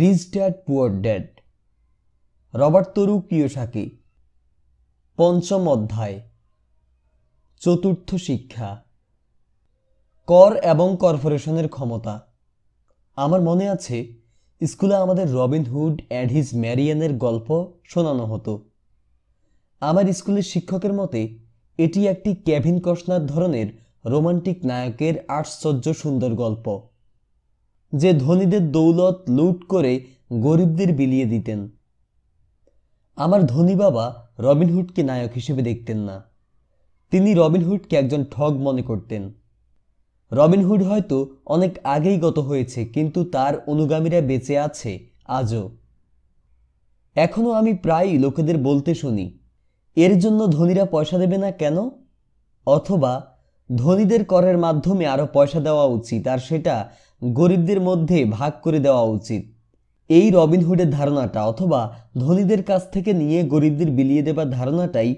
rich dad poor dad Robert তরু Kiyosaki পঞ্চম অধ্যায় চতুর্থ শিক্ষা কর এবং কর্পোরেশনের ক্ষমতা আমার মনে আছে স্কুলে আমাদের রবিনহুড অ্যান্ড হিজ ম্যারিয়ানের গল্প শোনানো হতো আমার স্কুলের শিক্ষকের মতে এটি একটি ক্যাভিন কসনার ধরনের রোমান্টিক নায়কের আশ্চর্য সুন্দর গল্প যে ধনীদের দৌলত লুট করে গরিবদের বিলিয়ে দিতেন আমার ধনী বাবা রবিনহুডকে নায়ক হিসেবে দেখতেন না তিনি রবিনহুডকে একজন ঠগ মনে করতেন রবিনহুড হয়তো অনেক আগেই গত হয়েছে কিন্তু তার অনুগামীরা বেঁচে আছে আজও এখনও আমি প্রায়ই লোকেদের বলতে শুনি এর জন্য ধনীরা পয়সা দেবে না কেন অথবা ধনীদের করের মাধ্যমে আরও পয়সা দেওয়া উচিত আর সেটা গরিবদের মধ্যে ভাগ করে দেওয়া উচিত এই রবিনহুডের ধারণাটা অথবা ধনীদের কাছ থেকে নিয়ে গরিবদের বিলিয়ে দেবার ধারণাটাই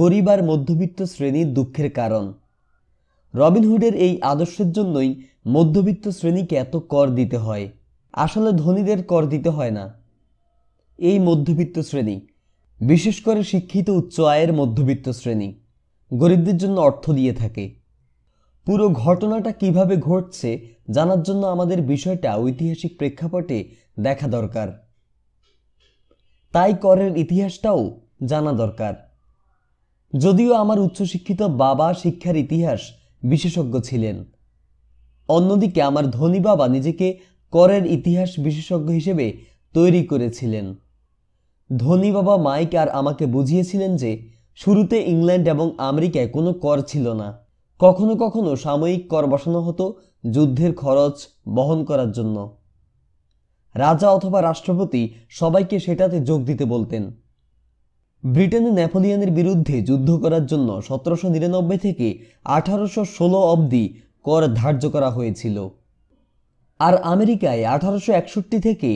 গরিব আর মধ্যবিত্ত শ্রেণীর দুঃখের কারণ রবিনহুডের এই আদর্শের জন্যই মধ্যবিত্ত শ্রেণীকে এত কর দিতে হয় আসলে ধনীদের কর দিতে হয় না এই মধ্যবিত্ত শ্রেণী বিশেষ করে শিক্ষিত উচ্চ আয়ের মধ্যবিত্ত শ্রেণী গরিবদের জন্য অর্থ দিয়ে থাকে পুরো ঘটনাটা কিভাবে ঘটছে জানার জন্য আমাদের বিষয়টা ঐতিহাসিক প্রেক্ষাপটে দেখা দরকার তাই করের ইতিহাসটাও জানা দরকার যদিও আমার উচ্চশিক্ষিত বাবা শিক্ষার ইতিহাস বিশেষজ্ঞ ছিলেন অন্যদিকে আমার ধনী বাবা নিজেকে করের ইতিহাস বিশেষজ্ঞ হিসেবে তৈরি করেছিলেন ধনী বাবা মাইক আর আমাকে বুঝিয়েছিলেন যে শুরুতে ইংল্যান্ড এবং আমেরিকায় কোনো কর ছিল না কখনো কখনো সাময়িক কর বসানো হতো যুদ্ধের খরচ বহন করার জন্য রাজা অথবা রাষ্ট্রপতি সবাইকে সেটাতে যোগ দিতে বলতেন ব্রিটেনে নেপোলিয়ানের বিরুদ্ধে যুদ্ধ করার জন্য সতেরোশো নিরানব্বই থেকে আঠারোশো ষোলো অবধি কর ধার্য করা হয়েছিল আর আমেরিকায় আঠারোশো একষট্টি থেকে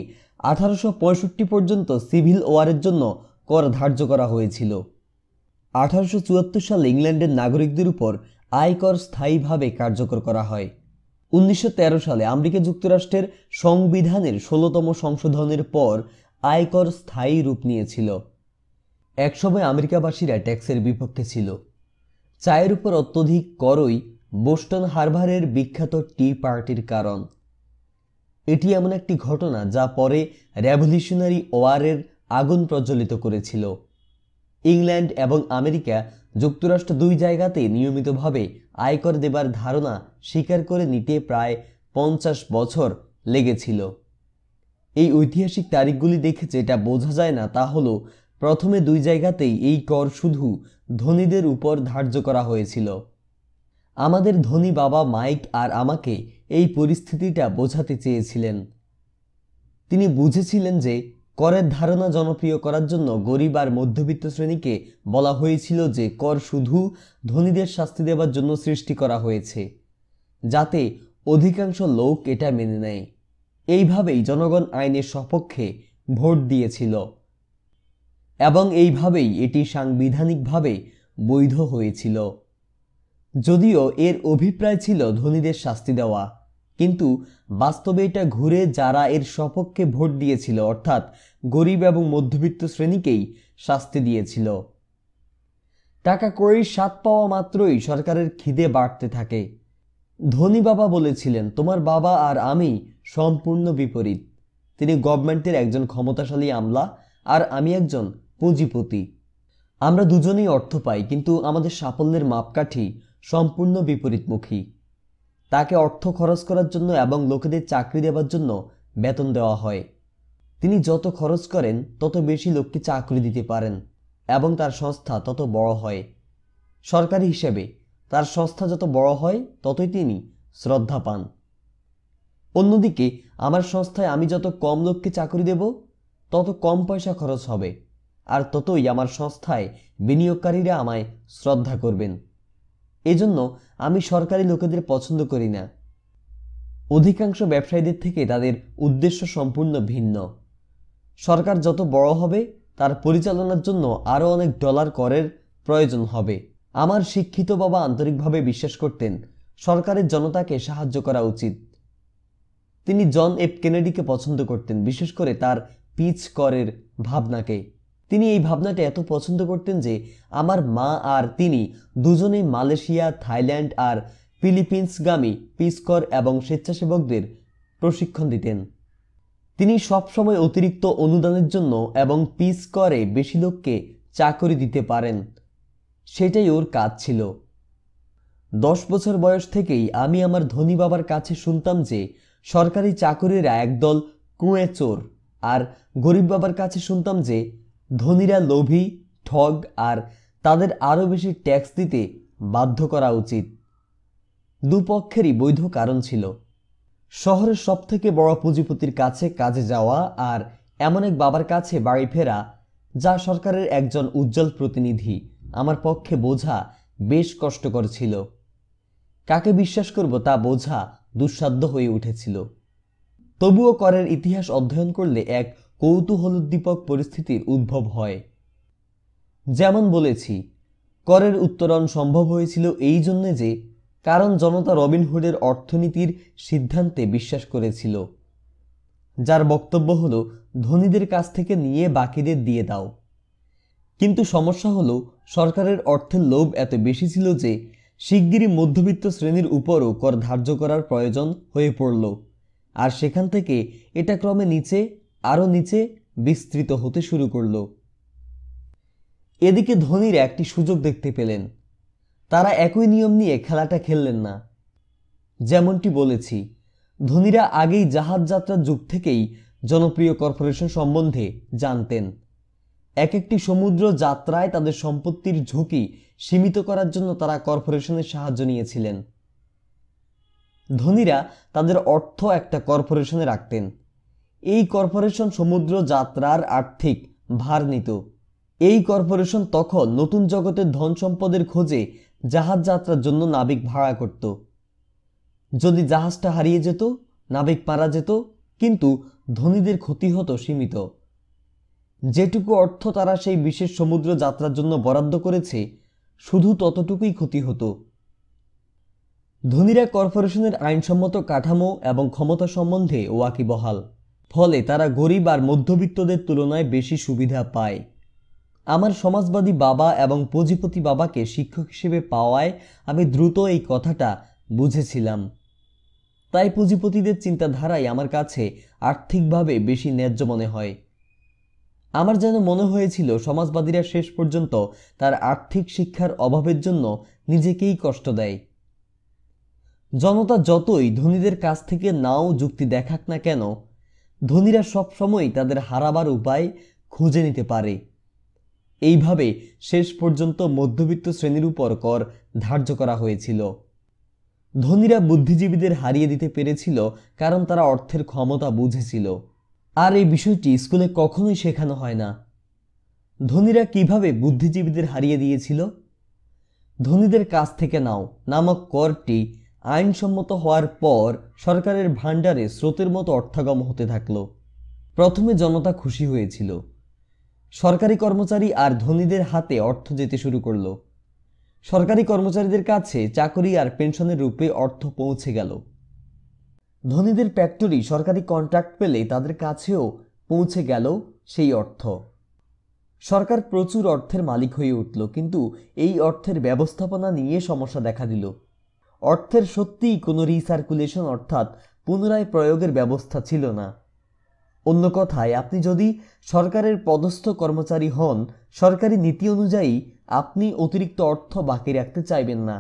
আঠারোশো পঁয়ষট্টি পর্যন্ত সিভিল ওয়ারের জন্য কর ধার্য করা হয়েছিল আঠারোশো চুয়াত্তর সালে ইংল্যান্ডের নাগরিকদের উপর আয়কর স্থায়ীভাবে কার্যকর করা হয় উনিশশো সালে আমেরিকা যুক্তরাষ্ট্রের সংবিধানের ষোলোতম সংশোধনের পর আয়কর স্থায়ী রূপ নিয়েছিল একসময় আমেরিকাবাসীরা ট্যাক্সের বিপক্ষে ছিল চায়ের উপর অত্যধিক করই বোস্টন হারভারের বিখ্যাত টি পার্টির কারণ এটি এমন একটি ঘটনা যা পরে রেভলিউশনারি ওয়ারের আগুন প্রজ্বলিত করেছিল ইংল্যান্ড এবং আমেরিকা যুক্তরাষ্ট্র দুই জায়গাতে নিয়মিতভাবে আয়কর দেবার ধারণা স্বীকার করে নিতে প্রায় পঞ্চাশ বছর লেগেছিল এই ঐতিহাসিক তারিখগুলি দেখে যেটা বোঝা যায় না তা হলো প্রথমে দুই জায়গাতেই এই কর শুধু ধনীদের উপর ধার্য করা হয়েছিল আমাদের ধনী বাবা মাইক আর আমাকে এই পরিস্থিতিটা বোঝাতে চেয়েছিলেন তিনি বুঝেছিলেন যে করের ধারণা জনপ্রিয় করার জন্য গরিব আর মধ্যবিত্ত শ্রেণীকে বলা হয়েছিল যে কর শুধু ধনীদের শাস্তি দেওয়ার জন্য সৃষ্টি করা হয়েছে যাতে অধিকাংশ লোক এটা মেনে নেয় এইভাবেই জনগণ আইনের সপক্ষে ভোট দিয়েছিল এবং এইভাবেই এটি সাংবিধানিকভাবে বৈধ হয়েছিল যদিও এর অভিপ্রায় ছিল ধনীদের শাস্তি দেওয়া কিন্তু বাস্তবে এটা ঘুরে যারা এর সপক্ষে ভোট দিয়েছিল অর্থাৎ গরিব এবং মধ্যবিত্ত শ্রেণীকেই শাস্তি দিয়েছিল টাকা কড়ির স্বাদ পাওয়া মাত্রই সরকারের খিদে বাড়তে থাকে ধনী বাবা বলেছিলেন তোমার বাবা আর আমি সম্পূর্ণ বিপরীত তিনি গভর্নমেন্টের একজন ক্ষমতাশালী আমলা আর আমি একজন পুঁজিপতি আমরা দুজনেই অর্থ পাই কিন্তু আমাদের সাফল্যের মাপকাঠি সম্পূর্ণ বিপরীতমুখী তাকে অর্থ খরচ করার জন্য এবং লোকেদের চাকরি দেওয়ার জন্য বেতন দেওয়া হয় তিনি যত খরচ করেন তত বেশি লোককে চাকরি দিতে পারেন এবং তার সংস্থা তত বড় হয় সরকারি হিসেবে তার সংস্থা যত বড় হয় ততই তিনি শ্রদ্ধা পান অন্যদিকে আমার সংস্থায় আমি যত কম লোককে চাকরি দেব তত কম পয়সা খরচ হবে আর ততই আমার সংস্থায় বিনিয়োগকারীরা আমায় শ্রদ্ধা করবেন এজন্য আমি সরকারি লোকেদের পছন্দ করি না অধিকাংশ ব্যবসায়ীদের থেকে তাদের উদ্দেশ্য সম্পূর্ণ ভিন্ন সরকার যত বড় হবে তার পরিচালনার জন্য আরও অনেক ডলার করের প্রয়োজন হবে আমার শিক্ষিত বাবা আন্তরিকভাবে বিশ্বাস করতেন সরকারের জনতাকে সাহায্য করা উচিত তিনি জন এফ কেনেডিকে পছন্দ করতেন বিশেষ করে তার পিচ করের ভাবনাকে তিনি এই ভাবনাটা এত পছন্দ করতেন যে আমার মা আর তিনি দুজনেই মালয়েশিয়া থাইল্যান্ড আর ফিলিপিন্সগামী পিসকর এবং স্বেচ্ছাসেবকদের প্রশিক্ষণ দিতেন তিনি সবসময় অতিরিক্ত অনুদানের জন্য এবং পিস করে বেশি লোককে চাকরি দিতে পারেন সেটাই ওর কাজ ছিল দশ বছর বয়স থেকেই আমি আমার ধনী বাবার কাছে শুনতাম যে সরকারি চাকরিরা একদল কুঁয়ে চোর আর গরিব বাবার কাছে শুনতাম যে ধনীরা লোভী ঠগ আর তাদের আরও বেশি ট্যাক্স দিতে বাধ্য করা উচিত দুপক্ষেরই বৈধ কারণ ছিল শহরের সবথেকে বড় পুঁজিপতির কাছে কাজে যাওয়া আর এমন এক বাবার কাছে বাড়ি ফেরা যা সরকারের একজন উজ্জ্বল প্রতিনিধি আমার পক্ষে বোঝা বেশ কষ্টকর ছিল কাকে বিশ্বাস করব তা বোঝা দুঃসাধ্য হয়ে উঠেছিল তবুও করের ইতিহাস অধ্যয়ন করলে এক কৌতূহল উদ্দীপক পরিস্থিতির উদ্ভব হয় যেমন বলেছি করের উত্তরণ সম্ভব হয়েছিল এই জন্যে যে কারণ জনতা রবিনহুডের অর্থনীতির সিদ্ধান্তে বিশ্বাস করেছিল যার বক্তব্য হল ধনীদের কাছ থেকে নিয়ে বাকিদের দিয়ে দাও কিন্তু সমস্যা হলো সরকারের অর্থের লোভ এত বেশি ছিল যে শিগগিরই মধ্যবিত্ত শ্রেণীর উপরও কর ধার্য করার প্রয়োজন হয়ে পড়ল আর সেখান থেকে এটা ক্রমে নিচে আরও নিচে বিস্তৃত হতে শুরু করল এদিকে ধোনিরা একটি সুযোগ দেখতে পেলেন তারা একই নিয়ম নিয়ে খেলাটা খেললেন না যেমনটি বলেছি ধোনিরা আগেই জাহাজ যাত্রার যুগ থেকেই জনপ্রিয় কর্পোরেশন সম্বন্ধে জানতেন এক একটি সমুদ্র যাত্রায় তাদের সম্পত্তির ঝুঁকি সীমিত করার জন্য তারা কর্পোরেশনের সাহায্য নিয়েছিলেন ধনীরা তাদের অর্থ একটা কর্পোরেশনে রাখতেন এই কর্পোরেশন সমুদ্র যাত্রার আর্থিক ভার নিত এই কর্পোরেশন তখন নতুন জগতের ধন সম্পদের খোঁজে জাহাজ যাত্রার জন্য নাবিক ভাড়া করত যদি জাহাজটা হারিয়ে যেত নাবিক মারা যেত কিন্তু ধনীদের ক্ষতি হতো সীমিত যেটুকু অর্থ তারা সেই বিশেষ সমুদ্র যাত্রার জন্য বরাদ্দ করেছে শুধু ততটুকুই ক্ষতি হতো ধনীরা কর্পোরেশনের আইনসম্মত কাঠামো এবং ক্ষমতা সম্বন্ধে ওয়াকিবহাল ফলে তারা গরিব আর মধ্যবিত্তদের তুলনায় বেশি সুবিধা পায় আমার সমাজবাদী বাবা এবং পুঁজিপতি বাবাকে শিক্ষক হিসেবে পাওয়ায় আমি দ্রুত এই কথাটা বুঝেছিলাম তাই পুঁজিপতিদের চিন্তাধারাই আমার কাছে আর্থিকভাবে বেশি ন্যায্য মনে হয় আমার যেন মনে হয়েছিল সমাজবাদীরা শেষ পর্যন্ত তার আর্থিক শিক্ষার অভাবের জন্য নিজেকেই কষ্ট দেয় জনতা যতই ধনীদের কাছ থেকে নাও যুক্তি দেখাক না কেন ধনীরা সবসময় তাদের হারাবার উপায় খুঁজে নিতে পারে এইভাবে শেষ পর্যন্ত মধ্যবিত্ত শ্রেণীর উপর কর ধার্য করা হয়েছিল ধনীরা বুদ্ধিজীবীদের হারিয়ে দিতে পেরেছিল কারণ তারা অর্থের ক্ষমতা বুঝেছিল আর এই বিষয়টি স্কুলে কখনোই শেখানো হয় না ধনীরা কিভাবে বুদ্ধিজীবীদের হারিয়ে দিয়েছিল ধনীদের কাছ থেকে নাও নামক করটি আইনসম্মত হওয়ার পর সরকারের ভাণ্ডারে স্রোতের মতো অর্থাগম হতে থাকল প্রথমে জনতা খুশি হয়েছিল সরকারি কর্মচারী আর ধনীদের হাতে অর্থ যেতে শুরু করল সরকারি কর্মচারীদের কাছে চাকরি আর পেনশনের রূপে অর্থ পৌঁছে গেল ধনীদের ফ্যাক্টরি সরকারি কন্ট্রাক্ট পেলে তাদের কাছেও পৌঁছে গেল সেই অর্থ সরকার প্রচুর অর্থের মালিক হয়ে উঠল কিন্তু এই অর্থের ব্যবস্থাপনা নিয়ে সমস্যা দেখা দিল অর্থের সত্যিই কোনো রিসার্কুলেশন অর্থাৎ পুনরায় প্রয়োগের ব্যবস্থা ছিল না অন্য কথায় আপনি যদি সরকারের পদস্থ কর্মচারী হন সরকারি নীতি অনুযায়ী আপনি অতিরিক্ত অর্থ বাকি রাখতে চাইবেন না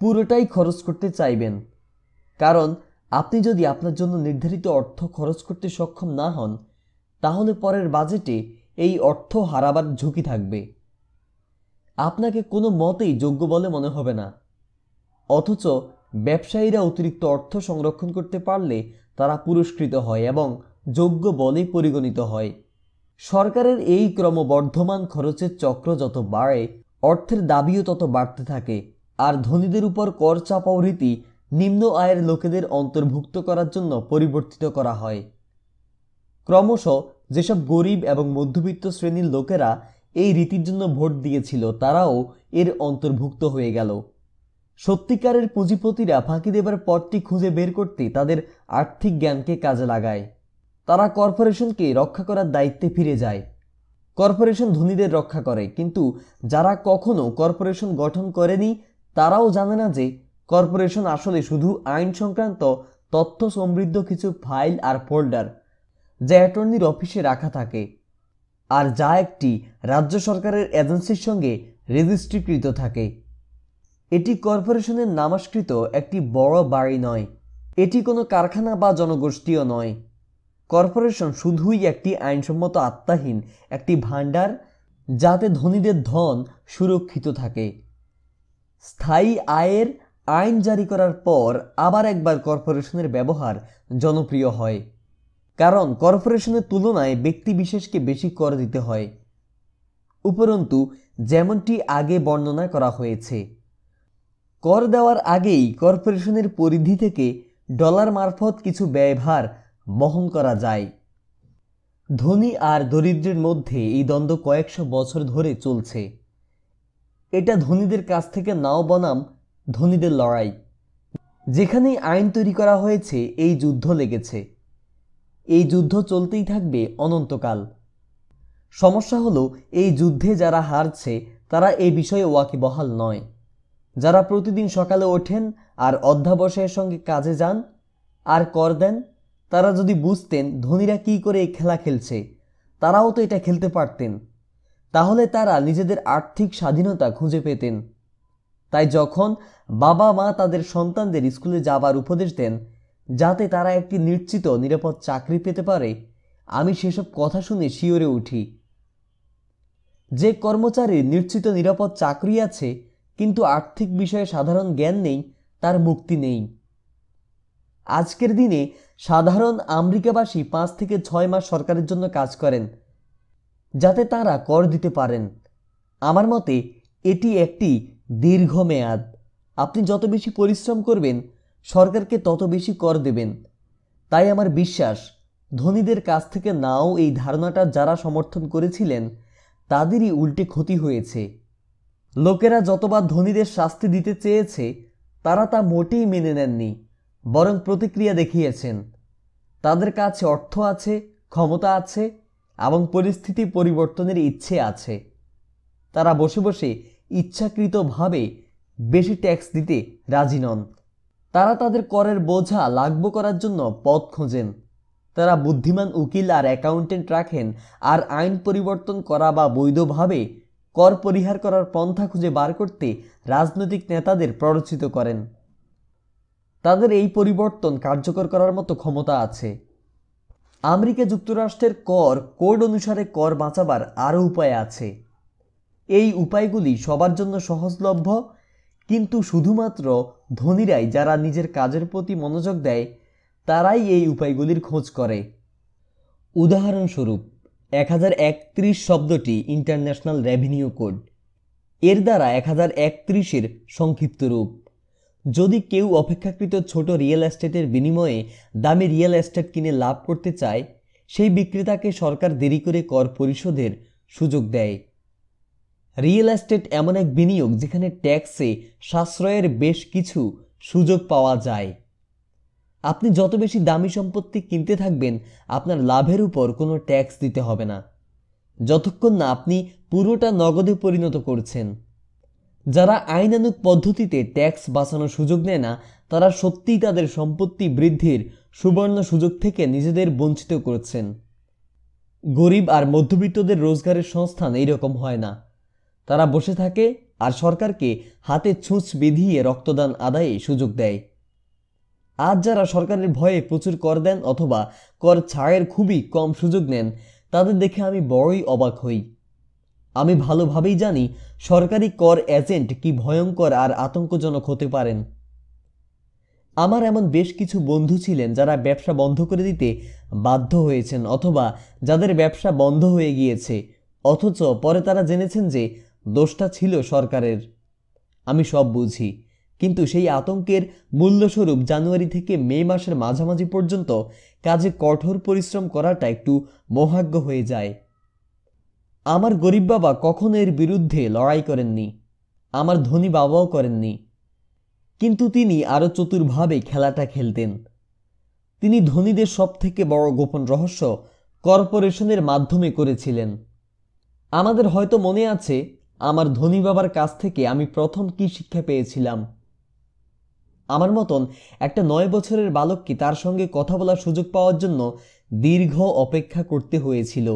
পুরোটাই খরচ করতে চাইবেন কারণ আপনি যদি আপনার জন্য নির্ধারিত অর্থ খরচ করতে সক্ষম না হন তাহলে পরের বাজেটে এই অর্থ হারাবার ঝুঁকি থাকবে আপনাকে কোনো মতেই যোগ্য বলে মনে হবে না অথচ ব্যবসায়ীরা অতিরিক্ত অর্থ সংরক্ষণ করতে পারলে তারা পুরস্কৃত হয় এবং যোগ্য বলে পরিগণিত হয় সরকারের এই ক্রমবর্ধমান খরচের চক্র যত বাড়ে অর্থের দাবিও তত বাড়তে থাকে আর ধনীদের উপর কর চাপাও রীতি নিম্ন আয়ের লোকেদের অন্তর্ভুক্ত করার জন্য পরিবর্তিত করা হয় ক্রমশ যেসব গরিব এবং মধ্যবিত্ত শ্রেণীর লোকেরা এই রীতির জন্য ভোট দিয়েছিল তারাও এর অন্তর্ভুক্ত হয়ে গেল সত্যিকারের পুঁজিপতিরা ফাঁকি দেবার পথটি খুঁজে বের করতে তাদের আর্থিক জ্ঞানকে কাজে লাগায় তারা কর্পোরেশনকে রক্ষা করার দায়িত্বে ফিরে যায় কর্পোরেশন ধনীদের রক্ষা করে কিন্তু যারা কখনো কর্পোরেশন গঠন করেনি তারাও জানে না যে কর্পোরেশন আসলে শুধু আইন সংক্রান্ত তথ্য সমৃদ্ধ কিছু ফাইল আর ফোল্ডার যা অ্যাটর্নির অফিসে রাখা থাকে আর যা একটি রাজ্য সরকারের এজেন্সির সঙ্গে রেজিস্ট্রিকৃত থাকে এটি কর্পোরেশনের নামাস্কৃত একটি বড় বাড়ি নয় এটি কোনো কারখানা বা জনগোষ্ঠীও নয় কর্পোরেশন শুধুই একটি আইনসম্মত আত্মাহীন একটি ভাণ্ডার যাতে ধনীদের ধন সুরক্ষিত থাকে স্থায়ী আয়ের আইন জারি করার পর আবার একবার কর্পোরেশনের ব্যবহার জনপ্রিয় হয় কারণ কর্পোরেশনের তুলনায় ব্যক্তি বিশেষকে বেশি কর দিতে হয় উপরন্তু যেমনটি আগে বর্ণনা করা হয়েছে কর দেওয়ার আগেই কর্পোরেশনের পরিধি থেকে ডলার মারফত কিছু ব্যয়ভার বহন করা যায় ধনী আর দরিদ্রের মধ্যে এই দ্বন্দ্ব কয়েকশো বছর ধরে চলছে এটা ধনীদের কাছ থেকে নাও বনাম ধনীদের লড়াই যেখানেই আইন তৈরি করা হয়েছে এই যুদ্ধ লেগেছে এই যুদ্ধ চলতেই থাকবে অনন্তকাল সমস্যা হলো এই যুদ্ধে যারা হারছে তারা এই বিষয়ে ওয়াকিবহাল নয় যারা প্রতিদিন সকালে ওঠেন আর অধ্যাবসায়ের সঙ্গে কাজে যান আর কর দেন তারা যদি বুঝতেন ধনীরা কী করে এই খেলা খেলছে তারাও তো এটা খেলতে পারতেন তাহলে তারা নিজেদের আর্থিক স্বাধীনতা খুঁজে পেতেন তাই যখন বাবা মা তাদের সন্তানদের স্কুলে যাবার উপদেশ দেন যাতে তারা একটি নিশ্চিত নিরাপদ চাকরি পেতে পারে আমি সেসব কথা শুনে শিওরে উঠি যে কর্মচারীর নিশ্চিত নিরাপদ চাকরি আছে কিন্তু আর্থিক বিষয়ে সাধারণ জ্ঞান নেই তার মুক্তি নেই আজকের দিনে সাধারণ আমেরিকাবাসী পাঁচ থেকে ছয় মাস সরকারের জন্য কাজ করেন যাতে তারা কর দিতে পারেন আমার মতে এটি একটি দীর্ঘ মেয়াদ আপনি যত বেশি পরিশ্রম করবেন সরকারকে তত বেশি কর দেবেন তাই আমার বিশ্বাস ধনীদের কাছ থেকে নাও এই ধারণাটা যারা সমর্থন করেছিলেন তাদেরই উল্টে ক্ষতি হয়েছে লোকেরা যতবার ধনীদের শাস্তি দিতে চেয়েছে তারা তা মোটেই মেনে নেননি বরং প্রতিক্রিয়া দেখিয়েছেন তাদের কাছে অর্থ আছে ক্ষমতা আছে এবং পরিস্থিতি পরিবর্তনের ইচ্ছে আছে তারা বসে বসে ইচ্ছাকৃতভাবে বেশি ট্যাক্স দিতে রাজি নন তারা তাদের করের বোঝা লাগব করার জন্য পথ খোঁজেন তারা বুদ্ধিমান উকিল আর অ্যাকাউন্টেন্ট রাখেন আর আইন পরিবর্তন করা বা বৈধভাবে কর পরিহার করার পন্থা খুঁজে বার করতে রাজনৈতিক নেতাদের প্ররোচিত করেন তাদের এই পরিবর্তন কার্যকর করার মতো ক্ষমতা আছে আমেরিকা যুক্তরাষ্ট্রের কর কোড অনুসারে কর বাঁচাবার আরও উপায় আছে এই উপায়গুলি সবার জন্য সহজলভ্য কিন্তু শুধুমাত্র ধনীরাই যারা নিজের কাজের প্রতি মনোযোগ দেয় তারাই এই উপায়গুলির খোঁজ করে উদাহরণস্বরূপ এক হাজার একত্রিশ শব্দটি ইন্টারন্যাশনাল রেভিনিউ কোড এর দ্বারা এক হাজার একত্রিশের সংক্ষিপ্ত রূপ যদি কেউ অপেক্ষাকৃত ছোট রিয়েল এস্টেটের বিনিময়ে দামি রিয়েল এস্টেট কিনে লাভ করতে চায় সেই বিক্রেতাকে সরকার দেরি করে কর পরিশোধের সুযোগ দেয় রিয়েল এস্টেট এমন এক বিনিয়োগ যেখানে ট্যাক্সে সাশ্রয়ের বেশ কিছু সুযোগ পাওয়া যায় আপনি যত বেশি দামি সম্পত্তি কিনতে থাকবেন আপনার লাভের উপর কোনো ট্যাক্স দিতে হবে না যতক্ষণ না আপনি পুরোটা নগদে পরিণত করছেন যারা আইনানুক পদ্ধতিতে ট্যাক্স বাঁচানোর সুযোগ নেয় না তারা সত্যিই তাদের সম্পত্তি বৃদ্ধির সুবর্ণ সুযোগ থেকে নিজেদের বঞ্চিত করছেন গরিব আর মধ্যবিত্তদের রোজগারের সংস্থান এইরকম হয় না তারা বসে থাকে আর সরকারকে হাতে ছুঁচ বিধিয়ে রক্তদান আদায়ে সুযোগ দেয় আজ যারা সরকারের ভয়ে প্রচুর কর দেন অথবা কর ছাড়ের খুবই কম সুযোগ নেন তাদের দেখে আমি বড়ই অবাক হই আমি ভালোভাবেই জানি সরকারি কর এজেন্ট কি ভয়ঙ্কর আর আতঙ্কজনক হতে পারেন আমার এমন বেশ কিছু বন্ধু ছিলেন যারা ব্যবসা বন্ধ করে দিতে বাধ্য হয়েছেন অথবা যাদের ব্যবসা বন্ধ হয়ে গিয়েছে অথচ পরে তারা জেনেছেন যে দোষটা ছিল সরকারের আমি সব বুঝি কিন্তু সেই আতঙ্কের মূল্যস্বরূপ জানুয়ারি থেকে মে মাসের মাঝামাঝি পর্যন্ত কাজে কঠোর পরিশ্রম করাটা একটু মহাজ্ঞ হয়ে যায় আমার গরিব বাবা কখনো এর বিরুদ্ধে লড়াই করেননি আমার ধনী বাবাও করেননি কিন্তু তিনি আরও চতুরভাবে খেলাটা খেলতেন তিনি ধনীদের সবথেকে বড় গোপন রহস্য কর্পোরেশনের মাধ্যমে করেছিলেন আমাদের হয়তো মনে আছে আমার ধনী বাবার কাছ থেকে আমি প্রথম কি শিক্ষা পেয়েছিলাম আমার মতন একটা নয় বছরের বালককে তার সঙ্গে কথা বলার সুযোগ পাওয়ার জন্য দীর্ঘ অপেক্ষা করতে হয়েছিল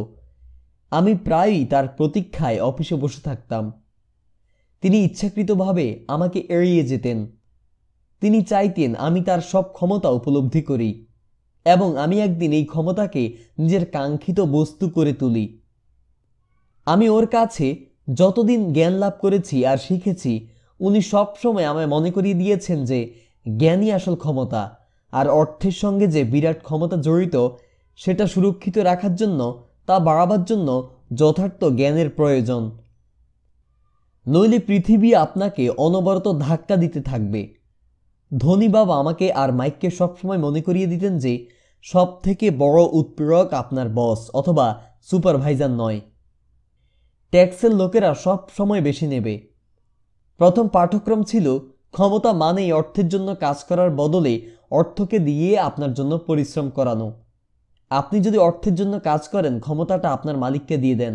আমি প্রায়ই তার প্রতীক্ষায় অফিসে বসে থাকতাম তিনি ইচ্ছাকৃতভাবে আমাকে এড়িয়ে যেতেন তিনি চাইতেন আমি তার সব ক্ষমতা উপলব্ধি করি এবং আমি একদিন এই ক্ষমতাকে নিজের কাঙ্ক্ষিত বস্তু করে তুলি আমি ওর কাছে যতদিন জ্ঞান লাভ করেছি আর শিখেছি উনি সবসময় আমায় মনে করিয়ে দিয়েছেন যে জ্ঞানই আসল ক্ষমতা আর অর্থের সঙ্গে যে বিরাট ক্ষমতা জড়িত সেটা সুরক্ষিত রাখার জন্য তা বাড়াবার জন্য যথার্থ জ্ঞানের প্রয়োজন নইলে পৃথিবী আপনাকে অনবরত ধাক্কা দিতে থাকবে ধনী বাবা আমাকে আর মাইককে সবসময় মনে করিয়ে দিতেন যে সব থেকে বড় উৎপ্রেরক আপনার বস অথবা সুপারভাইজার নয় ট্যাক্সের লোকেরা সব সময় বেশি নেবে প্রথম পাঠ্যক্রম ছিল ক্ষমতা মানেই অর্থের জন্য কাজ করার বদলে অর্থকে দিয়ে আপনার জন্য পরিশ্রম করানো আপনি যদি অর্থের জন্য কাজ করেন ক্ষমতাটা আপনার মালিককে দিয়ে দেন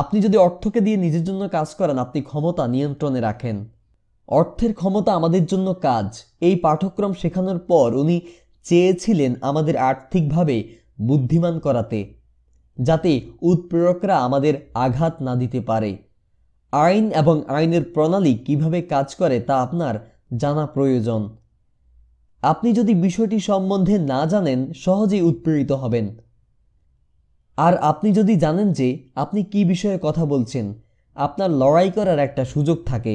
আপনি যদি অর্থকে দিয়ে নিজের জন্য কাজ করেন আপনি ক্ষমতা নিয়ন্ত্রণে রাখেন অর্থের ক্ষমতা আমাদের জন্য কাজ এই পাঠ্যক্রম শেখানোর পর উনি চেয়েছিলেন আমাদের আর্থিকভাবে বুদ্ধিমান করাতে যাতে উৎপ্রেরকরা আমাদের আঘাত না দিতে পারে আইন এবং আইনের প্রণালী কিভাবে কাজ করে তা আপনার জানা প্রয়োজন আপনি যদি বিষয়টি সম্বন্ধে না জানেন সহজেই উৎপীড়িত হবেন আর আপনি যদি জানেন যে আপনি কি বিষয়ে কথা বলছেন আপনার লড়াই করার একটা সুযোগ থাকে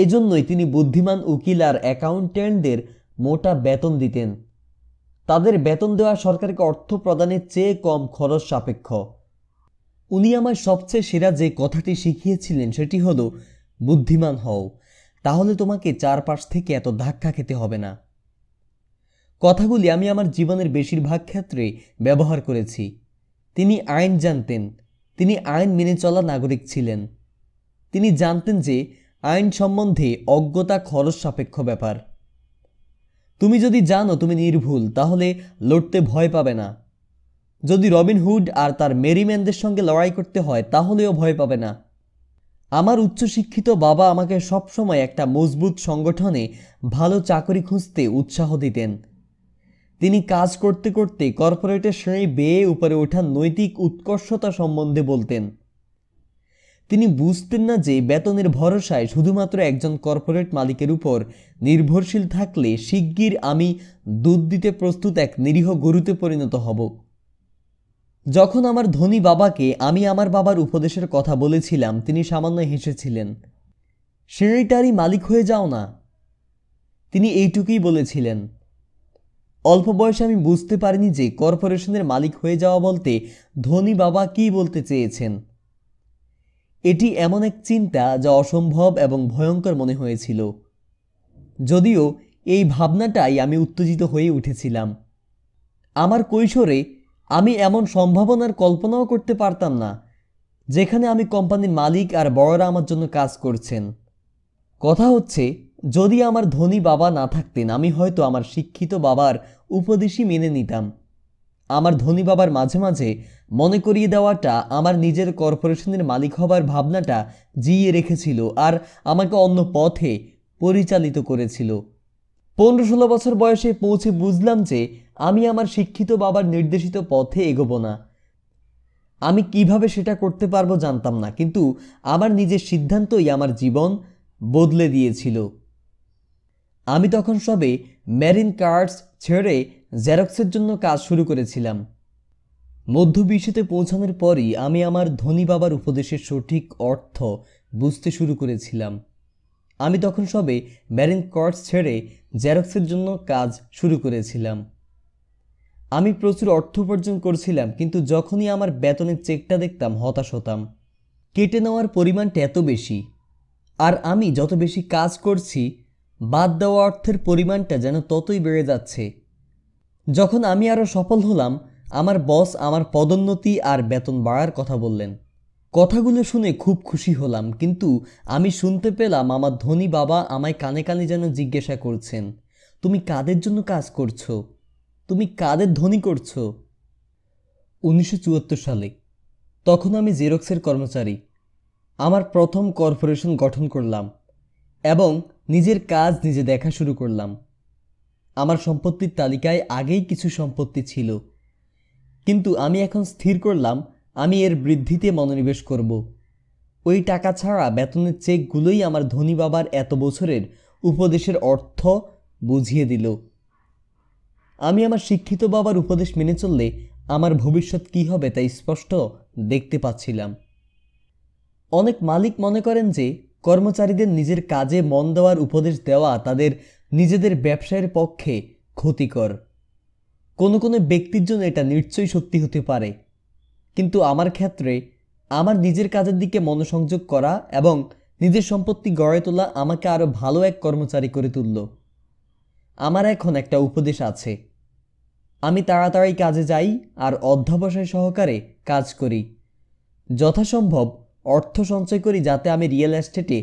এজন্যই তিনি বুদ্ধিমান উকিল আর অ্যাকাউন্ট্যান্টদের মোটা বেতন দিতেন তাদের বেতন দেওয়া সরকারকে অর্থ প্রদানের চেয়ে কম খরচ সাপেক্ষ উনি আমার সবচেয়ে সেরা যে কথাটি শিখিয়েছিলেন সেটি হলো বুদ্ধিমান হও তাহলে তোমাকে চারপাশ থেকে এত ধাক্কা খেতে হবে না কথাগুলি আমি আমার জীবনের বেশিরভাগ ক্ষেত্রে ব্যবহার করেছি তিনি আইন জানতেন তিনি আইন মেনে চলা নাগরিক ছিলেন তিনি জানতেন যে আইন সম্বন্ধে অজ্ঞতা খরচ সাপেক্ষ ব্যাপার তুমি যদি জানো তুমি নির্ভুল তাহলে লড়তে ভয় পাবে না যদি রবিনহুড আর তার মেরিম্যানদের সঙ্গে লড়াই করতে হয় তাহলেও ভয় পাবে না আমার উচ্চশিক্ষিত বাবা আমাকে সবসময় একটা মজবুত সংগঠনে ভালো চাকরি খুঁজতে উৎসাহ দিতেন তিনি কাজ করতে করতে কর্পোরেটের শ্রেণী বেয়ে উপরে ওঠার নৈতিক উৎকর্ষতা সম্বন্ধে বলতেন তিনি বুঝতেন না যে বেতনের ভরসায় শুধুমাত্র একজন কর্পোরেট মালিকের উপর নির্ভরশীল থাকলে শিগগির আমি দুধ দিতে প্রস্তুত এক নিরীহ গরুতে পরিণত হব যখন আমার ধনী বাবাকে আমি আমার বাবার উপদেশের কথা বলেছিলাম তিনি সামান্য হেসেছিলেন সেটারই মালিক হয়ে যাও না তিনি এইটুকুই বলেছিলেন অল্প বয়সে আমি বুঝতে পারিনি যে কর্পোরেশনের মালিক হয়ে যাওয়া বলতে ধনী বাবা কী বলতে চেয়েছেন এটি এমন এক চিন্তা যা অসম্ভব এবং ভয়ঙ্কর মনে হয়েছিল যদিও এই ভাবনাটাই আমি উত্তেজিত হয়ে উঠেছিলাম আমার কৈশোরে আমি এমন সম্ভাবনার কল্পনাও করতে পারতাম না যেখানে আমি কোম্পানির মালিক আর বড়রা আমার জন্য কাজ করছেন কথা হচ্ছে যদি আমার ধনী বাবা না থাকতেন আমি হয়তো আমার শিক্ষিত বাবার উপদেশই মেনে নিতাম আমার ধনী বাবার মাঝে মাঝে মনে করিয়ে দেওয়াটা আমার নিজের কর্পোরেশনের মালিক হবার ভাবনাটা জিয়ে রেখেছিল আর আমাকে অন্য পথে পরিচালিত করেছিল পনেরো ষোলো বছর বয়সে পৌঁছে বুঝলাম যে আমি আমার শিক্ষিত বাবার নির্দেশিত পথে এগোব না আমি কিভাবে সেটা করতে পারবো জানতাম না কিন্তু আমার নিজের সিদ্ধান্তই আমার জীবন বদলে দিয়েছিল আমি তখন সবে ম্যারিন কার্ডস ছেড়ে জেরক্সের জন্য কাজ শুরু করেছিলাম বিশ্বতে পৌঁছানোর পরই আমি আমার ধনী বাবার উপদেশের সঠিক অর্থ বুঝতে শুরু করেছিলাম আমি তখন সবে ম্যারিন কার্ডস ছেড়ে জেরক্সের জন্য কাজ শুরু করেছিলাম আমি প্রচুর অর্থ উপার্জন করছিলাম কিন্তু যখনই আমার বেতনের চেকটা দেখতাম হতাশ হতাম কেটে নেওয়ার পরিমাণটা এত বেশি আর আমি যত বেশি কাজ করছি বাদ দেওয়া অর্থের পরিমাণটা যেন ততই বেড়ে যাচ্ছে যখন আমি আরও সফল হলাম আমার বস আমার পদোন্নতি আর বেতন বাড়ার কথা বললেন কথাগুলো শুনে খুব খুশি হলাম কিন্তু আমি শুনতে পেলাম আমার ধনী বাবা আমায় কানে কানে যেন জিজ্ঞাসা করছেন তুমি কাদের জন্য কাজ করছো তুমি কাদের ধনী করছো উনিশশো সালে তখন আমি জেরক্সের কর্মচারী আমার প্রথম কর্পোরেশন গঠন করলাম এবং নিজের কাজ নিজে দেখা শুরু করলাম আমার সম্পত্তির তালিকায় আগেই কিছু সম্পত্তি ছিল কিন্তু আমি এখন স্থির করলাম আমি এর বৃদ্ধিতে মনোনিবেশ করব ওই টাকা ছাড়া বেতনের চেকগুলোই আমার ধনী বাবার এত বছরের উপদেশের অর্থ বুঝিয়ে দিল আমি আমার শিক্ষিত বাবার উপদেশ মেনে চললে আমার ভবিষ্যৎ কী হবে তাই স্পষ্ট দেখতে পাচ্ছিলাম অনেক মালিক মনে করেন যে কর্মচারীদের নিজের কাজে মন দেওয়ার উপদেশ দেওয়া তাদের নিজেদের ব্যবসায়ের পক্ষে ক্ষতিকর কোনো কোনো ব্যক্তির জন্য এটা নিশ্চয়ই সত্যি হতে পারে কিন্তু আমার ক্ষেত্রে আমার নিজের কাজের দিকে মনোসংযোগ করা এবং নিজের সম্পত্তি গড়ে তোলা আমাকে আরও ভালো এক কর্মচারী করে তুলল আমার এখন একটা উপদেশ আছে আমি তাড়াতাড়ি কাজে যাই আর অধ্যাবসায় সহকারে কাজ করি যথাসম্ভব অর্থ সঞ্চয় করি যাতে আমি রিয়েল এস্টেটে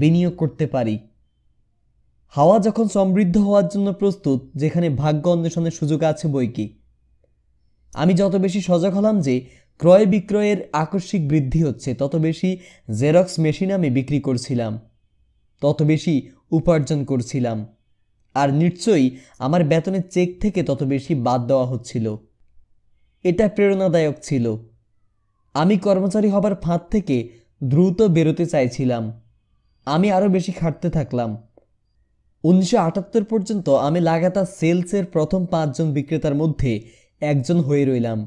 বিনিয়োগ করতে পারি হাওয়া যখন সমৃদ্ধ হওয়ার জন্য প্রস্তুত যেখানে ভাগ্য অন্বেষণের সুযোগ আছে বই কি আমি যত বেশি সজাগ হলাম যে ক্রয় বিক্রয়ের আকস্মিক বৃদ্ধি হচ্ছে তত বেশি জেরক্স মেশিন আমি বিক্রি করছিলাম তত বেশি উপার্জন করছিলাম আর নিশ্চয়ই আমার বেতনের চেক থেকে তত বেশি বাদ দেওয়া হচ্ছিল এটা প্রেরণাদায়ক ছিল আমি কর্মচারী হবার ফাঁদ থেকে দ্রুত বেরোতে চাইছিলাম আমি আরও বেশি খাটতে থাকলাম উনিশশো পর্যন্ত আমি লাগাতার সেলসের প্রথম পাঁচজন বিক্রেতার মধ্যে একজন হয়ে রইলাম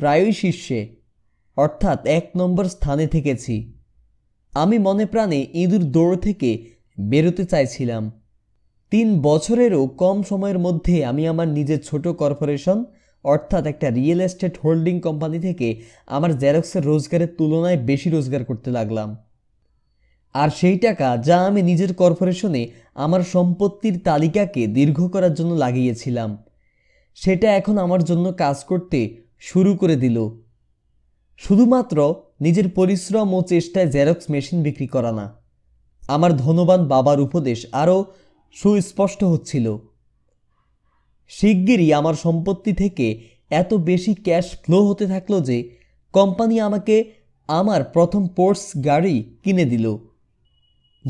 প্রায়ই শীর্ষে অর্থাৎ এক নম্বর স্থানে থেকেছি আমি মনে প্রাণে ইঁদুর দৌড় থেকে বেরোতে চাইছিলাম তিন বছরেরও কম সময়ের মধ্যে আমি আমার নিজের ছোট কর্পোরেশন অর্থাৎ একটা রিয়েল এস্টেট হোল্ডিং কোম্পানি থেকে আমার জেরক্সের রোজগারের তুলনায় বেশি রোজগার করতে লাগলাম আর সেই টাকা যা আমি নিজের কর্পোরেশনে আমার সম্পত্তির তালিকাকে দীর্ঘ করার জন্য লাগিয়েছিলাম সেটা এখন আমার জন্য কাজ করতে শুরু করে দিল শুধুমাত্র নিজের পরিশ্রম ও চেষ্টায় জেরক্স মেশিন বিক্রি করা না আমার ধনবান বাবার উপদেশ আরও সুস্পষ্ট হচ্ছিল শিগগিরই আমার সম্পত্তি থেকে এত বেশি ক্যাশ ফ্লো হতে থাকলো যে কোম্পানি আমাকে আমার প্রথম পোর্টস গাড়ি কিনে দিল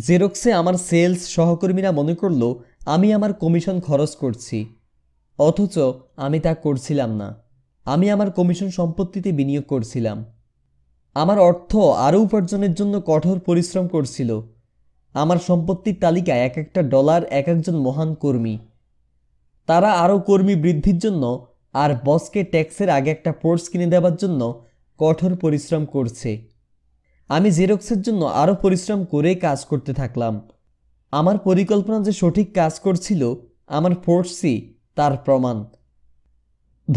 জেরক্সে আমার সেলস সহকর্মীরা মনে করল আমি আমার কমিশন খরচ করছি অথচ আমি তা করছিলাম না আমি আমার কমিশন সম্পত্তিতে বিনিয়োগ করছিলাম আমার অর্থ আরও উপার্জনের জন্য কঠোর পরিশ্রম করছিল আমার সম্পত্তির তালিকায় এক একটা ডলার এক একজন মহান কর্মী তারা আরও কর্মী বৃদ্ধির জন্য আর বসকে ট্যাক্সের আগে একটা পোর্স কিনে দেওয়ার জন্য কঠোর পরিশ্রম করছে আমি জেরক্সের জন্য আরও পরিশ্রম করে কাজ করতে থাকলাম আমার পরিকল্পনা যে সঠিক কাজ করছিল আমার ফোর্সই তার প্রমাণ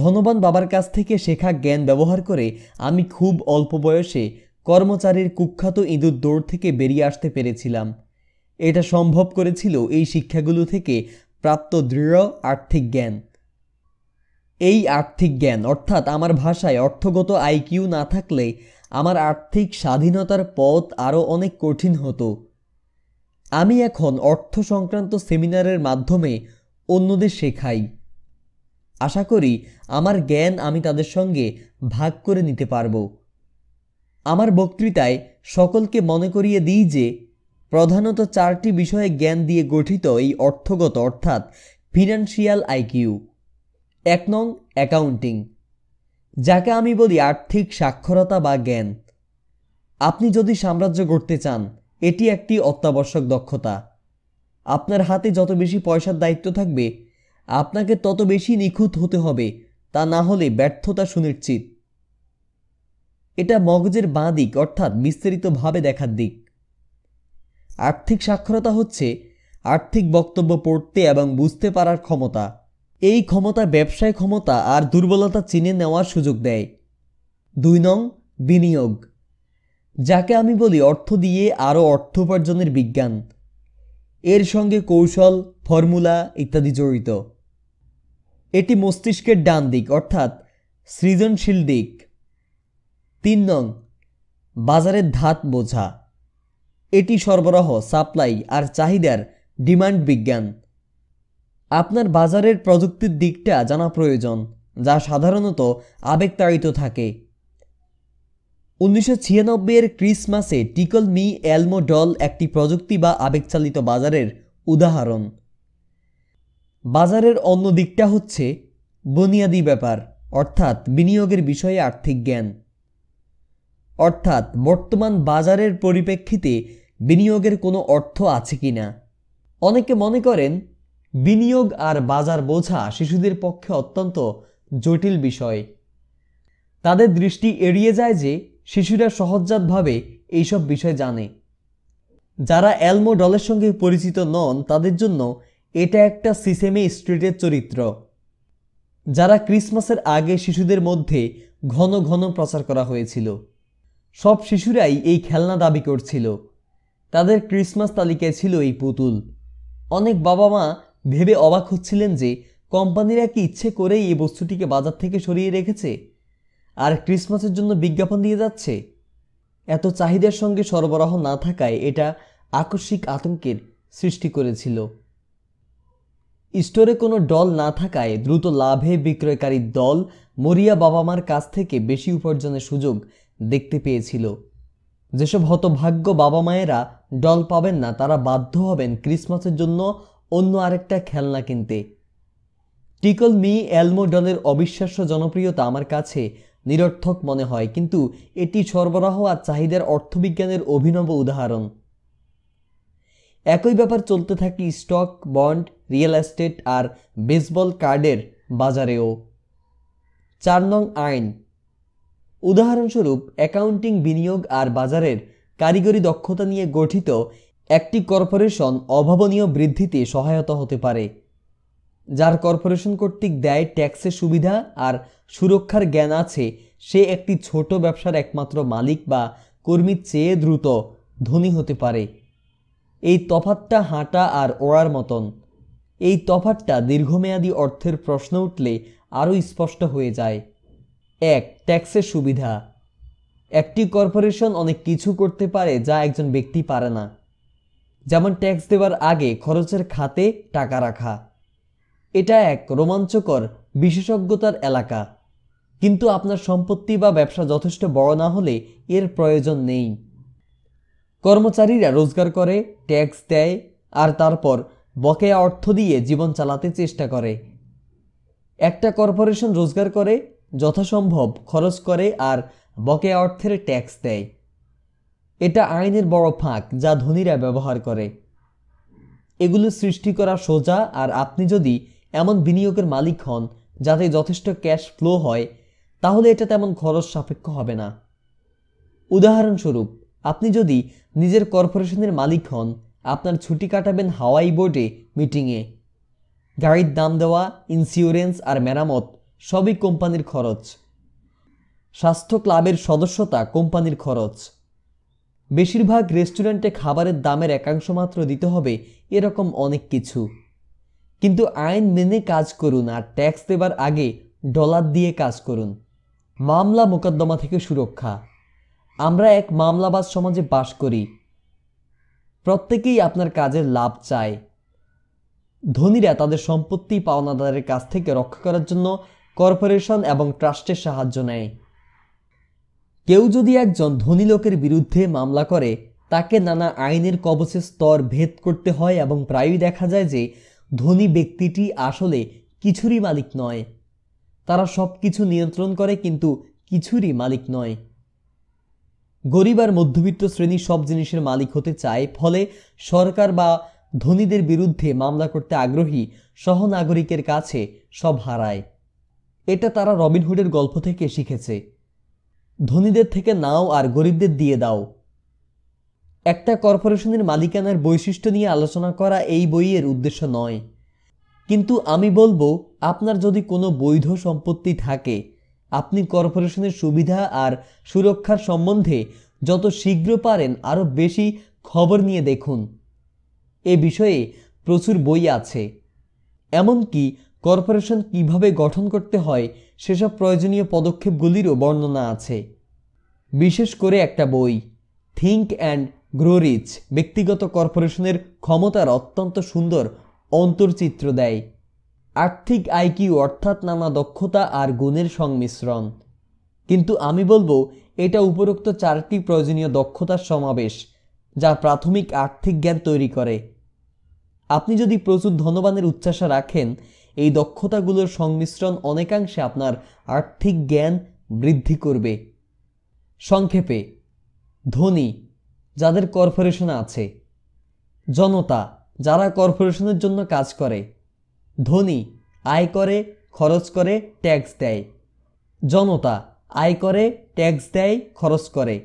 ধনবান বাবার কাছ থেকে শেখা জ্ঞান ব্যবহার করে আমি খুব অল্প বয়সে কর্মচারীর কুখ্যাত ইঁদুর দৌড় থেকে বেরিয়ে আসতে পেরেছিলাম এটা সম্ভব করেছিল এই শিক্ষাগুলো থেকে প্রাপ্ত দৃঢ় আর্থিক জ্ঞান এই আর্থিক জ্ঞান অর্থাৎ আমার ভাষায় অর্থগত আইকিউ না থাকলে আমার আর্থিক স্বাধীনতার পথ আরও অনেক কঠিন হতো আমি এখন অর্থ সংক্রান্ত সেমিনারের মাধ্যমে অন্যদের শেখাই আশা করি আমার জ্ঞান আমি তাদের সঙ্গে ভাগ করে নিতে পারব আমার বক্তৃতায় সকলকে মনে করিয়ে দিই যে প্রধানত চারটি বিষয়ে জ্ঞান দিয়ে গঠিত এই অর্থগত অর্থাৎ ফিনান্সিয়াল আইকিউ এক নং অ্যাকাউন্টিং যাকে আমি বলি আর্থিক সাক্ষরতা বা জ্ঞান আপনি যদি সাম্রাজ্য গড়তে চান এটি একটি অত্যাবশ্যক দক্ষতা আপনার হাতে যত বেশি পয়সার দায়িত্ব থাকবে আপনাকে তত বেশি নিখুঁত হতে হবে তা না হলে ব্যর্থতা সুনিশ্চিত এটা মগজের বাঁ দিক অর্থাৎ বিস্তারিতভাবে দেখার দিক আর্থিক সাক্ষরতা হচ্ছে আর্থিক বক্তব্য পড়তে এবং বুঝতে পারার ক্ষমতা এই ক্ষমতা ব্যবসায় ক্ষমতা আর দুর্বলতা চিনে নেওয়ার সুযোগ দেয় দুই নং বিনিয়োগ যাকে আমি বলি অর্থ দিয়ে আরও অর্থ উপার্জনের বিজ্ঞান এর সঙ্গে কৌশল ফর্মুলা ইত্যাদি জড়িত এটি মস্তিষ্কের ডান দিক অর্থাৎ সৃজনশীল দিক তিন নং বাজারের ধাত বোঝা এটি সরবরাহ সাপ্লাই আর চাহিদার ডিমান্ড বিজ্ঞান আপনার বাজারের প্রযুক্তির দিকটা জানা প্রয়োজন যা সাধারণত আবেগতাড়িত থাকে উনিশশো ছিয়ানব্বইয়ের ক্রিসমাসে টিকল মি এলমো ডল একটি প্রযুক্তি বা আবেগচালিত বাজারের উদাহরণ বাজারের অন্য দিকটা হচ্ছে বুনিয়াদি ব্যাপার অর্থাৎ বিনিয়োগের বিষয়ে আর্থিক জ্ঞান অর্থাৎ বর্তমান বাজারের পরিপ্রেক্ষিতে বিনিয়োগের কোনো অর্থ আছে কি না অনেকে মনে করেন বিনিয়োগ আর বাজার বোঝা শিশুদের পক্ষে অত্যন্ত জটিল বিষয় তাদের দৃষ্টি এড়িয়ে যায় যে শিশুরা সহজজাতভাবে এইসব বিষয় জানে যারা অ্যালমো ডলের সঙ্গে পরিচিত নন তাদের জন্য এটা একটা সিসেমি স্ট্রিটের চরিত্র যারা ক্রিসমাসের আগে শিশুদের মধ্যে ঘন ঘন প্রচার করা হয়েছিল সব শিশুরাই এই খেলনা দাবি করছিল তাদের ক্রিসমাস তালিকায় ছিল এই পুতুল অনেক বাবা মা ভেবে অবাক হচ্ছিলেন যে কোম্পানিরা কি ইচ্ছে করেই এই বস্তুটিকে বাজার থেকে সরিয়ে রেখেছে আর ক্রিসমাসের জন্য বিজ্ঞাপন দিয়ে যাচ্ছে এত চাহিদার সঙ্গে সরবরাহ না থাকায় এটা আকস্মিক আতঙ্কের সৃষ্টি করেছিল স্টোরে কোনো ডল না থাকায় দ্রুত লাভে বিক্রয়কারী দল মরিয়া বাবা মার কাছ থেকে বেশি উপার্জনের সুযোগ দেখতে পেয়েছিল যেসব হতভাগ্য বাবা মায়েরা ডল পাবেন না তারা বাধ্য হবেন ক্রিসমাসের জন্য অন্য আরেকটা খেলনা কিনতে টিকল মি অ্যালমো ডলের অবিশ্বাস্য জনপ্রিয়তা আমার কাছে নিরর্থক মনে হয় কিন্তু এটি সরবরাহ আর চাহিদার অর্থবিজ্ঞানের অভিনব উদাহরণ একই ব্যাপার চলতে থাকি স্টক বন্ড রিয়েল এস্টেট আর বেসবল কার্ডের বাজারেও চার নং আইন উদাহরণস্বরূপ অ্যাকাউন্টিং বিনিয়োগ আর বাজারের কারিগরি দক্ষতা নিয়ে গঠিত একটি কর্পোরেশন অভাবনীয় বৃদ্ধিতে সহায়তা হতে পারে যার কর্পোরেশন কর্তৃক দেয় ট্যাক্সের সুবিধা আর সুরক্ষার জ্ঞান আছে সে একটি ছোট ব্যবসার একমাত্র মালিক বা কর্মীর চেয়ে দ্রুত ধনী হতে পারে এই তফাতটা হাঁটা আর ওড়ার মতন এই তফাতটা দীর্ঘমেয়াদী অর্থের প্রশ্ন উঠলে আরও স্পষ্ট হয়ে যায় এক ট্যাক্সের সুবিধা একটি কর্পোরেশন অনেক কিছু করতে পারে যা একজন ব্যক্তি পারে না যেমন ট্যাক্স দেওয়ার আগে খরচের খাতে টাকা রাখা এটা এক রোমাঞ্চকর বিশেষজ্ঞতার এলাকা কিন্তু আপনার সম্পত্তি বা ব্যবসা যথেষ্ট বড় না হলে এর প্রয়োজন নেই কর্মচারীরা রোজগার করে ট্যাক্স দেয় আর তারপর বকেয়া অর্থ দিয়ে জীবন চালাতে চেষ্টা করে একটা কর্পোরেশন রোজগার করে যথাসম্ভব খরচ করে আর বকেয়া অর্থের ট্যাক্স দেয় এটা আইনের বড় ফাঁক যা ধনীরা ব্যবহার করে এগুলো সৃষ্টি করা সোজা আর আপনি যদি এমন বিনিয়োগের মালিক হন যাতে যথেষ্ট ক্যাশ ফ্লো হয় তাহলে এটা তেমন খরচ সাপেক্ষ হবে না উদাহরণস্বরূপ আপনি যদি নিজের কর্পোরেশনের মালিক হন আপনার ছুটি কাটাবেন হাওয়াই বোর্ডে মিটিংয়ে গাড়ির দাম দেওয়া ইন্স্যুরেন্স আর মেরামত সবই কোম্পানির খরচ স্বাস্থ্য ক্লাবের সদস্যতা কোম্পানির খরচ বেশিরভাগ রেস্টুরেন্টে খাবারের দামের একাংশ মাত্র দিতে হবে এরকম অনেক কিছু কিন্তু আইন মেনে কাজ করুন আর ট্যাক্স দেবার আগে ডলার দিয়ে কাজ করুন মামলা মোকদ্দমা থেকে সুরক্ষা আমরা এক মামলাবাজ সমাজে বাস করি প্রত্যেকেই আপনার কাজের লাভ চায় ধনীরা তাদের সম্পত্তি পাওনাদারের কাছ থেকে রক্ষা করার জন্য কর্পোরেশন এবং ট্রাস্টের সাহায্য নেয় কেউ যদি একজন ধনী লোকের বিরুদ্ধে মামলা করে তাকে নানা আইনের কবচের স্তর ভেদ করতে হয় এবং প্রায়ই দেখা যায় যে ধনী ব্যক্তিটি আসলে কিছুরই মালিক নয় তারা সব কিছু নিয়ন্ত্রণ করে কিন্তু কিছুরই মালিক নয় গরিব আর মধ্যবিত্ত শ্রেণীর সব জিনিসের মালিক হতে চায় ফলে সরকার বা ধনীদের বিরুদ্ধে মামলা করতে আগ্রহী সহনাগরিকের কাছে সব হারায় এটা তারা রবিনহুডের গল্প থেকে শিখেছে ধনীদের থেকে নাও আর গরিবদের দিয়ে দাও একটা কর্পোরেশনের মালিকানার বৈশিষ্ট্য নিয়ে আলোচনা করা এই বইয়ের উদ্দেশ্য নয় কিন্তু আমি বলবো আপনার যদি কোনো বৈধ সম্পত্তি থাকে আপনি কর্পোরেশনের সুবিধা আর সুরক্ষার সম্বন্ধে যত শীঘ্র পারেন আরও বেশি খবর নিয়ে দেখুন এ বিষয়ে প্রচুর বই আছে এমনকি কর্পোরেশন কিভাবে গঠন করতে হয় সেসব প্রয়োজনীয় পদক্ষেপগুলিরও বর্ণনা আছে বিশেষ করে একটা বই থিঙ্ক অ্যান্ড গ্রোরিচ ব্যক্তিগত কর্পোরেশনের ক্ষমতার অত্যন্ত সুন্দর অন্তর্চিত্র দেয় আর্থিক আইকিউ অর্থাৎ নানা দক্ষতা আর গুণের সংমিশ্রণ কিন্তু আমি বলবো এটা উপরোক্ত চারটি প্রয়োজনীয় দক্ষতার সমাবেশ যা প্রাথমিক আর্থিক জ্ঞান তৈরি করে আপনি যদি প্রচুর ধনবানের উচ্ছ্বাসা রাখেন এই দক্ষতাগুলোর সংমিশ্রণ অনেকাংশে আপনার আর্থিক জ্ঞান বৃদ্ধি করবে সংক্ষেপে ধনী যাদের কর্পোরেশন আছে জনতা যারা কর্পোরেশনের জন্য কাজ করে ধনী আয় করে খরচ করে ট্যাক্স দেয় জনতা আয় করে ট্যাক্স দেয় খরচ করে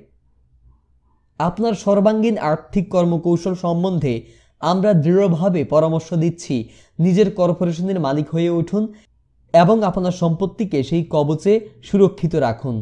আপনার সর্বাঙ্গীন আর্থিক কর্মকৌশল সম্বন্ধে আমরা দৃঢ়ভাবে পরামর্শ দিচ্ছি নিজের কর্পোরেশনের মালিক হয়ে উঠুন এবং আপনার সম্পত্তিকে সেই কবচে সুরক্ষিত রাখুন